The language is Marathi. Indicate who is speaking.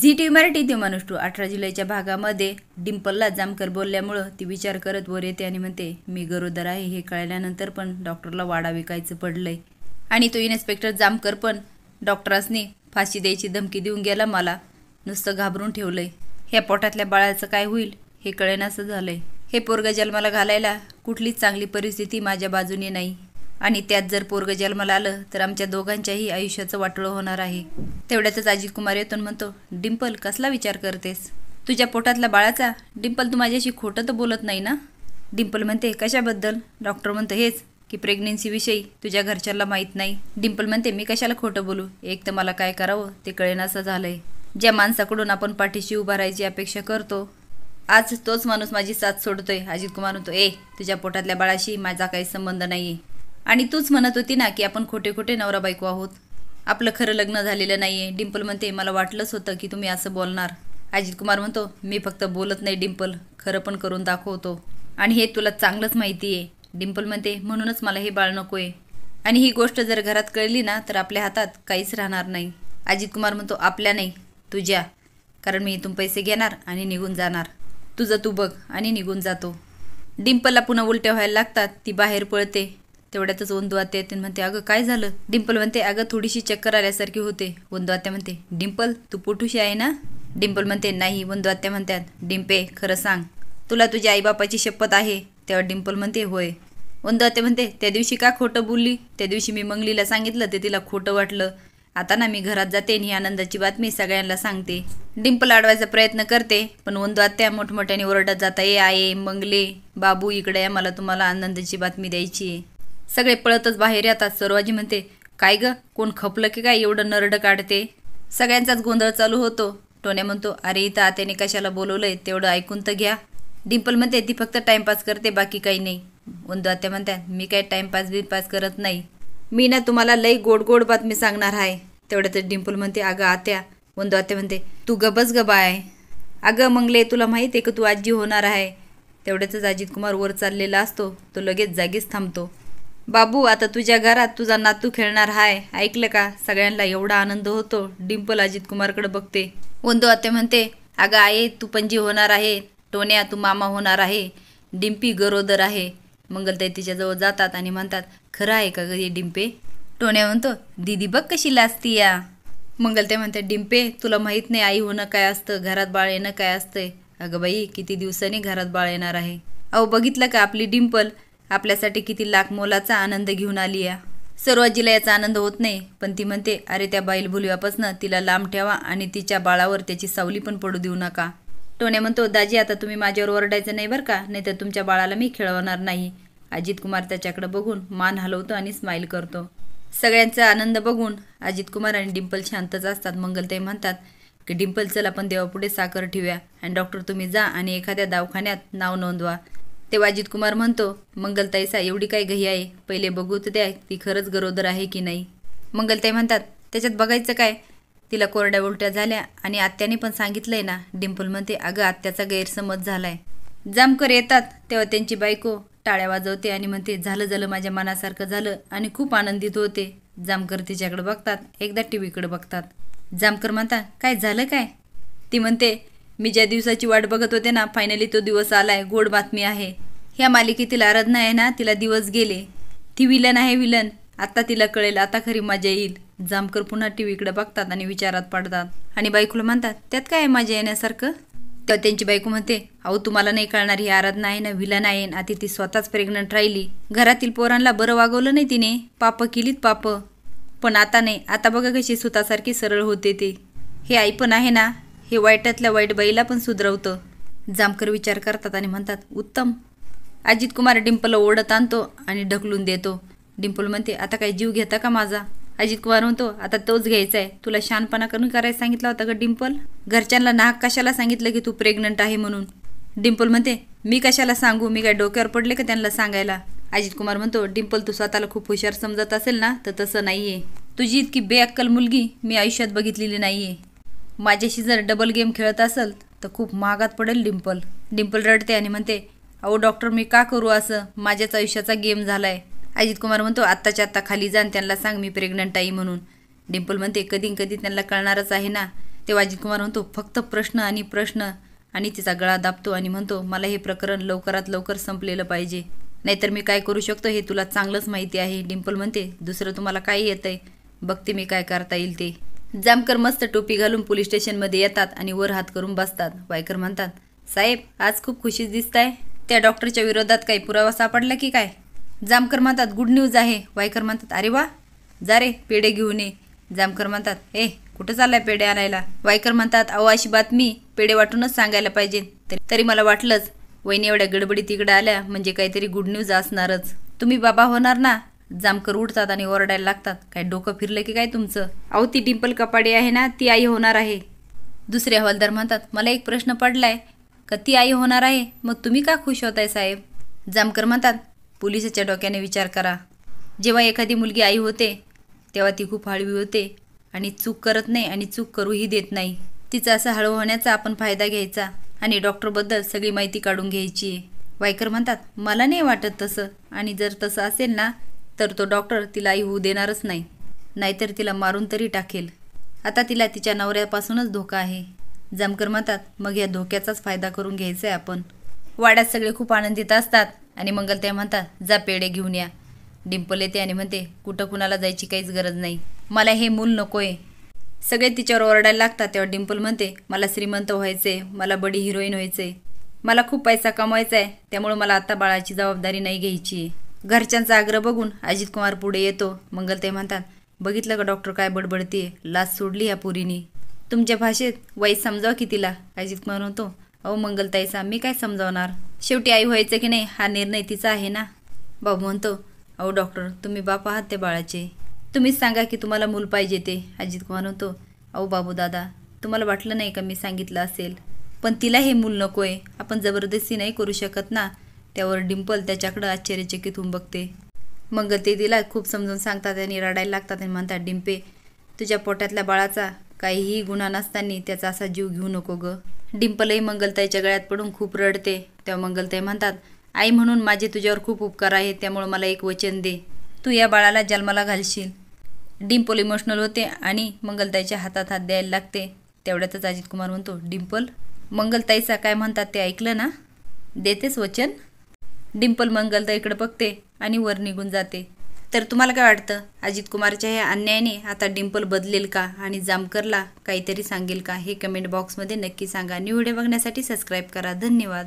Speaker 1: झी टी मराठी ते माणूस टू अठरा जुलैच्या भागामध्ये डिम्पलला जामकर बोलल्यामुळं ती विचार करत वर येते आणि म्हणते मी गरोदर आहे हे कळल्यानंतर पण डॉक्टरला वाडा विकायचं पडलंय आणि तो इन्स्पेक्टर जामकर पण डॉक्टरांनी फाशी द्यायची धमकी देऊन गेला मला नुसतं घाबरून ठेवलंय ह्या पोटातल्या बाळाचं काय होईल हे कळेनासं झालंय हे पोरगा जन्माला घालायला कुठलीच चांगली परिस्थिती माझ्या बाजूने नाही आणि त्यात जर पोरग जन्माला आलं तर आमच्या दोघांच्याही आयुष्याचं वाटोळं होणार आहे तेवढ्यातच अजित कुमार येतून म्हणतो डिंपल कसला विचार करतेस तुझ्या पोटातला बाळाचा डिंपल तू माझ्याशी खोटं तर बोलत नाही ना डिंपल म्हणते कशाबद्दल डॉक्टर म्हणतो हेच की प्रेग्नेन्सीविषयी तुझ्या घरच्याला माहीत नाही डिंपल म्हणते मी कशाला खोटं बोलू एक तर मला काय करावं ते कळेनासं झालं आहे ज्या माणसाकडून आपण पाठीशी उभा राहायची अपेक्षा करतो आज तोच माणूस माझी साथ सोडतोय अजित कुमार म्हणतो ए तुझ्या पोटातल्या बाळाशी माझा काही संबंध नाही आणि तूच म्हणत होती ना की आपण खोटे खोटे नवरा बायको आहोत आपलं खरं लग्न झालेलं नाही आहे डिंपल म्हणते मला वाटलंच होतं की तुम्ही असं बोलणार अजित कुमार म्हणतो मी फक्त बोलत नाही डिंपल खरं पण करून दाखवतो आणि हे तुला चांगलंच माहिती आहे डिंपल म्हणते म्हणूनच मला हे बाळ नको आहे आणि ही गोष्ट जर घरात कळली ना तर आपल्या हातात काहीच राहणार नाही अजित कुमार म्हणतो आपल्या नाही तुझ्या कारण मी इथून पैसे घेणार आणि निघून जाणार तुझं तू बघ आणि निघून जातो डिंपलला पुन्हा उलट्या व्हायला लागतात ती बाहेर पळते तेवढ्यातच ओंदू येते म्हणते अगं काय झालं डिंपल म्हणते अगं थोडीशी चक्कर आल्यासारखी होते ओंदू आत्या म्हणते डिंपल तू पोटूशी आहे ना डिंपल म्हणते नाही ओंदू म्हणतात डिंपे खरं सांग तुला तुझ्या आईबापाची शपथ आहे तेव्हा डिंपल म्हणते होय ओंदू म्हणते त्या दिवशी का खोटं बोलली त्या दिवशी मी मंगलीला सांगितलं ते तिला खोटं वाटलं आता ना मी घरात जाते आणि आनंदाची बातमी सगळ्यांना सांगते डिंपल अडवायचा प्रयत्न करते पण वंदू आत्या मोठमोठ्याने ओरडत जाता ये आये मंगले बाबू इकडे मला तुम्हाला आनंदाची बातमी द्यायची आहे सगळे पळतच बाहेर येतात सर्वाजी म्हणते काय गं कोण खपलं की काय एवढं नरड काढते सगळ्यांचाच गोंधळ चालू होतो टोन्या म्हणतो अरे इथं आत्याने कशाला बोलवलंय तेवढं ऐकून तर घ्या डिंपल म्हणते ती फक्त टाईमपास करते बाकी काही नाही उंदू आत्या म्हणतात मी काय बी पास करत नाही मी ना तुम्हाला लई गोड गोड बातमी सांगणार आहे तेवढ्यातच डिंपल म्हणते अगं आत्या उंदू आत्या म्हणते तू गबस गबा आहे अगं मंगले तुला माहीत आहे का तू आजी होणार आहे तेवढ्यातच अजित कुमार वर चाललेला असतो तो लगेच जागीच थांबतो बाबू आता तुझ्या घरात तुझा नातू खेळणार हाय ऐकलं का सगळ्यांना एवढा आनंद होतो डिंपल अजित कुमारकडे बघते वंदू आते म्हणते अगं आई तू पणजी होणार आहे टोन्या तू मामा होणार आहे डिंपी गरोदर आहे मंगलताई तिच्याजवळ जातात आणि म्हणतात खरं आहे का गे हे डिंपे टोन्या म्हणतो दीदी बघ कशी लाजती या मंगलताई म्हणते डिंपे तुला माहीत नाही आई होणं काय असतं घरात बाळ येणं काय असतंय अगं बाई किती दिवसांनी घरात बाळ येणार आहे अहो बघितलं का आपली डिंपल आपल्यासाठी किती लाख मोलाचा आनंद घेऊन आली आहे जिला याचा आनंद होत नाही पण ती म्हणते अरे त्या बाईल भुलव्यापासनं तिला लांब ठेवा आणि तिच्या बाळावर त्याची सावली पण पडू देऊ नका टोने म्हणतो दाजी आता तुम्ही माझ्यावर ओरडायचं नाही बरं का नाही तर तुमच्या बाळाला मी खेळवणार नाही अजित कुमार त्याच्याकडे बघून मान हलवतो आणि स्माईल करतो सगळ्यांचा आनंद बघून अजित कुमार आणि डिंपल शांतच असतात ते म्हणतात की डिंपल चल आपण देवापुढे साखर ठेवूया आणि डॉक्टर तुम्ही जा आणि एखाद्या दवाखान्यात नाव नोंदवा तेव्हा अजित कुमार म्हणतो मंगलताईसा एवढी काय घही आहे पहिले बघू तर द्या ती खरंच गरोदर आहे की नाही मंगलताई म्हणतात त्याच्यात बघायचं काय तिला कोरड्या उलट्या झाल्या आणि आत्याने पण सांगितलंय ना डिंपल म्हणते अगं आत्याचा गैरसमज झालाय जामकर येतात तेव्हा त्यांची बायको टाळ्या वाजवते आणि म्हणते झालं झालं माझ्या मनासारखं झालं आणि खूप आनंदित होते जामकर तिच्याकडे बघतात एकदा टी बघतात जामकर म्हणता काय झालं काय ती म्हणते मी ज्या दिवसाची वाट बघत होते ना फायनली तो दिवस आलाय गोड बातमी आहे ह्या मालिकेतील आराधना आहे ना तिला दिवस गेले ती विलन आहे विलन आता तिला कळेल आता खरी मजा येईल जामकर पुन्हा टी व्हीकडे बघतात आणि विचारात पडतात आणि बायकोला म्हणतात त्यात काय मजा येण्यासारखं तेव्हा त्यांची बायको म्हणते अहो तुम्हाला नाही कळणार ही आराधना आहे ना विलन आहे ना ती स्वतःच प्रेग्नंट राहिली घरातील पोरांना बरं वागवलं नाही तिने पाप केलीत पाप पण आता नाही आता बघा कशी सुतासारखी सरळ होते ते हे आई पण आहे ना हे वाईटातल्या वाईट बाईला पण सुधरवतं जामकर विचार करतात आणि म्हणतात उत्तम अजित कुमार डिंपल ओढत आणतो आणि ढकलून देतो डिंपल म्हणते आता काय जीव घेता का माझा अजित कुमार म्हणतो आता तोच घ्यायचा आहे तुला शानपणा करून करायला सांगितलं होता का डिंपल घरच्यांना नाक कशाला सांगितलं की तू प्रेग्नंट आहे म्हणून डिंपल म्हणते मी कशाला सांगू मी काय डोक्यावर पडले का त्यांना सांगायला अजित कुमार म्हणतो डिंपल तू स्वतःला खूप हुशार समजत असेल ना तर तसं नाहीये तुझी इतकी बेअक्कल मुलगी मी आयुष्यात बघितलेली नाहीये माझ्याशी जर डबल गेम खेळत असेल तर खूप महागात पडेल डिम्पल डिम्पल रडते आणि म्हणते अहो डॉक्टर मी का करू असं माझ्याच आयुष्याचा गेम झाला आहे अजित कुमार म्हणतो आत्ताच्या आत्ता खाली जाण त्यांना सांग मी प्रेग्नंट आई म्हणून डिम्पल म्हणते कधी कधी त्यांना कळणारच आहे ना तेव्हा अजित कुमार म्हणतो फक्त प्रश्न आणि प्रश्न आणि तिचा गळा दाबतो आणि म्हणतो मला हे प्रकरण लवकरात लवकर संपलेलं पाहिजे नाहीतर मी काय करू शकतो हे तुला चांगलंच माहिती आहे डिम्पल म्हणते दुसरं तुम्हाला काय येत आहे बघते मी काय करता येईल ते जामकर मस्त टोपी घालून पोलीस स्टेशनमध्ये येतात आणि वर हात करून बसतात वायकर म्हणतात साहेब आज खूप खुशीच आहे त्या डॉक्टरच्या विरोधात काही पुरावा सापडला की काय जामकर म्हणतात गुड न्यूज आहे वायकर म्हणतात अरे वा जा रे पेढे घेऊन ये जामकर म्हणतात ए कुठं चाललाय पेढे आणायला वायकर म्हणतात अहो अशी बातमी पेढे वाटूनच सांगायला पाहिजे तरी मला वाटलंच वहिनी एवढ्या गडबडी तिकडे आल्या म्हणजे काहीतरी गुड न्यूज असणारच तुम्ही बाबा होणार ना जामकर उठतात आणि ओरडायला लागतात काय डोकं फिरलं की काय तुमचं अहो ती डिंपल कपाडी आहे ना ती आई होणार आहे दुसरे हवालदार म्हणतात मला एक प्रश्न पडलाय का ती आई होणार आहे मग तुम्ही का खुश होताय साहेब जामकर म्हणतात पोलिसाच्या डोक्याने विचार करा जेव्हा एखादी मुलगी आई होते तेव्हा ती खूप हळवी होते आणि चूक करत नाही आणि चूक करूही देत नाही तिचा असा हळू होण्याचा आपण फायदा घ्यायचा आणि डॉक्टरबद्दल सगळी माहिती काढून घ्यायची वायकर म्हणतात मला नाही वाटत तसं आणि जर तसं असेल ना तर तो डॉक्टर तिला आई होऊ देणारच नाही नाहीतर तिला मारून तरी टाकेल आता तिला तिच्या नवऱ्यापासूनच धोका आहे जमकर म्हणतात मग या धोक्याचाच फायदा करून घ्यायचा आहे आपण वाड्यात सगळे खूप आनंदित असतात आणि मंगल त्या म्हणतात जा पेडे घेऊन या डिंपल येते आणि म्हणते कुठं कुणाला जायची काहीच गरज नाही मला हे मूल नको आहे सगळे तिच्यावर ओरडायला लागतात तेव्हा डिंपल म्हणते मला श्रीमंत व्हायचे मला बडी हिरोईन व्हायचे मला खूप पैसा कमवायचा आहे त्यामुळे मला आता बाळाची जबाबदारी नाही घ्यायची आहे घरच्यांचा आग्रह बघून अजित कुमार पुढे येतो मंगल ते म्हणतात बघितलं का डॉक्टर काय बडबडतीये लाच सोडली या पुरीनी तुमच्या भाषेत वाईस समजावं की तिला अजित कुमार म्हणतो अहो मंगलताईचा मी काय समजावणार शेवटी आई व्हायचं की नाही हा निर्णय तिचा आहे ना बाबू म्हणतो अहो डॉक्टर तुम्ही बाप आहात त्या बाळाचे तुम्हीच सांगा की तुम्हाला मूल पाहिजे ते अजित कुमार म्हणतो अहो बाबू दादा तुम्हाला वाटलं नाही का मी सांगितलं असेल पण तिला हे मूल नकोय आपण जबरदस्ती नाही करू शकत ना त्यावर डिंपल त्याच्याकडं आश्चर्यचकित होऊन बघते मग ते तिला खूप समजून सांगतात आणि रडायला लागतात आणि म्हणतात डिंपे तुझ्या पोटातल्या बाळाचा काहीही गुन्हा नसताना त्याचा असा जीव घेऊ नको ग डिंपलही मंगलताईच्या गळ्यात पडून खूप रडते तेव्हा मंगलताई म्हणतात आई म्हणून माझे तुझ्यावर खूप उपकार आहेत त्यामुळं मला एक वचन दे तू या बाळाला जन्माला घालशील डिंपल इमोशनल होते आणि मंगलताईच्या हातात हात द्यायला लागते तेवढ्यातच अजित कुमार म्हणतो डिंपल मंगलताईचा काय म्हणतात ते ऐकलं ना देतेस वचन डिम्पल मंगलदा इकडं बघते आणि वर निघून जाते तर तुम्हाला काय वाटतं अजित कुमारच्या ह्या अन्यायाने आता डिंपल बदलेल का आणि जामकरला काहीतरी सांगेल का हे कमेंट बॉक्समध्ये नक्की सांगा आणि व्हिडिओ बघण्यासाठी सबस्क्राईब करा धन्यवाद